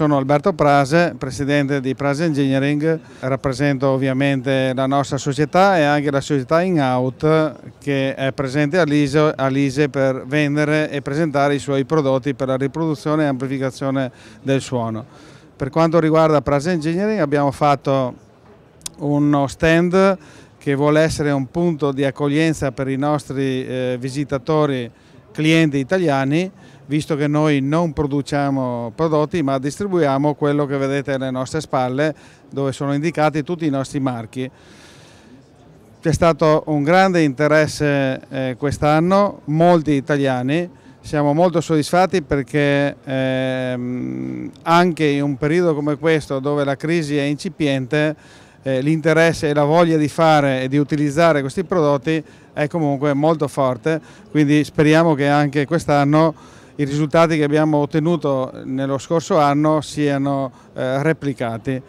sono Alberto Prase, presidente di Prase Engineering, rappresento ovviamente la nostra società e anche la società in-out che è presente all'ISE per vendere e presentare i suoi prodotti per la riproduzione e amplificazione del suono. Per quanto riguarda Prase Engineering abbiamo fatto uno stand che vuole essere un punto di accoglienza per i nostri eh, visitatori clienti italiani, visto che noi non produciamo prodotti ma distribuiamo quello che vedete alle nostre spalle dove sono indicati tutti i nostri marchi. C'è stato un grande interesse eh, quest'anno, molti italiani, siamo molto soddisfatti perché ehm, anche in un periodo come questo dove la crisi è incipiente eh, l'interesse e la voglia di fare e di utilizzare questi prodotti è comunque molto forte, quindi speriamo che anche quest'anno i risultati che abbiamo ottenuto nello scorso anno siano eh, replicati.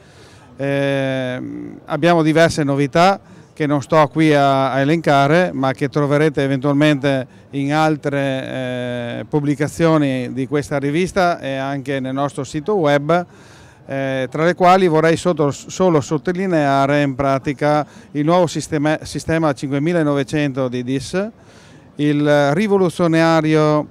Eh, abbiamo diverse novità che non sto qui a, a elencare ma che troverete eventualmente in altre eh, pubblicazioni di questa rivista e anche nel nostro sito web. Eh, tra le quali vorrei solo sottolineare in pratica il nuovo sistema, sistema 5900 di DIS, il rivoluzionario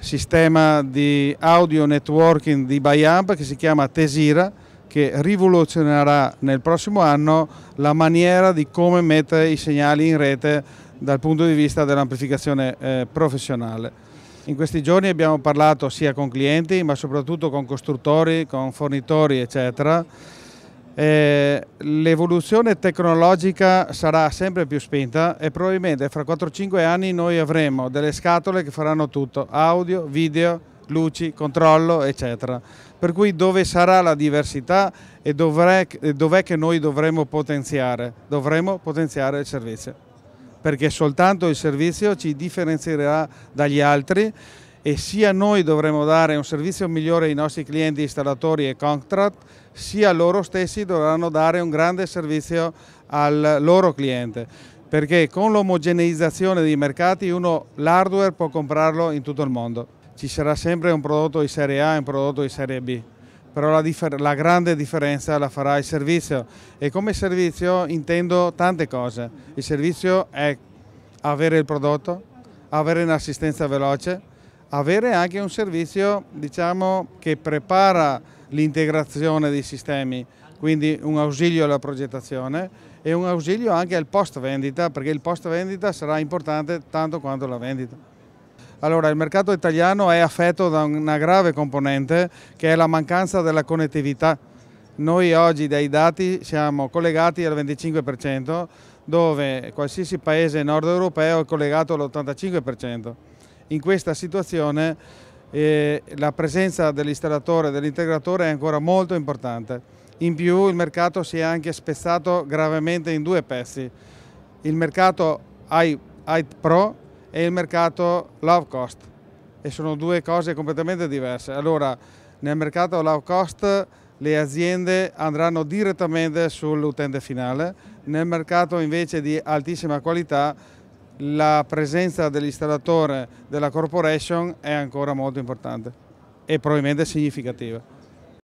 sistema di audio networking di Bayab che si chiama Tesira che rivoluzionerà nel prossimo anno la maniera di come mettere i segnali in rete dal punto di vista dell'amplificazione eh, professionale. In questi giorni abbiamo parlato sia con clienti ma soprattutto con costruttori, con fornitori eccetera. L'evoluzione tecnologica sarà sempre più spinta e probabilmente fra 4-5 anni noi avremo delle scatole che faranno tutto, audio, video, luci, controllo eccetera. Per cui dove sarà la diversità e dov'è che noi dovremo potenziare? Dovremo potenziare il servizio perché soltanto il servizio ci differenzierà dagli altri e sia noi dovremo dare un servizio migliore ai nostri clienti installatori e contract, sia loro stessi dovranno dare un grande servizio al loro cliente, perché con l'omogeneizzazione dei mercati uno l'hardware può comprarlo in tutto il mondo. Ci sarà sempre un prodotto di serie A e un prodotto di serie B però la, la, grande differenza la farà il servizio e come servizio intendo tante cose. Il servizio è avere il prodotto, avere un'assistenza veloce, avere anche un servizio diciamo, che prepara l'integrazione dei sistemi, quindi un ausilio alla progettazione e un ausilio anche al post vendita perché il post vendita sarà importante tanto quanto la vendita. Allora, il mercato italiano è affetto da una grave componente che è la mancanza della connettività. Noi oggi dai dati siamo collegati al 25%, dove qualsiasi paese nord europeo è collegato all'85%. In questa situazione eh, la presenza dell'installatore e dell'integratore è ancora molto importante. In più il mercato si è anche spezzato gravemente in due pezzi. Il mercato i Pro e il mercato low cost e sono due cose completamente diverse. Allora nel mercato low cost le aziende andranno direttamente sull'utente finale, nel mercato invece di altissima qualità la presenza dell'installatore della corporation è ancora molto importante e probabilmente significativa.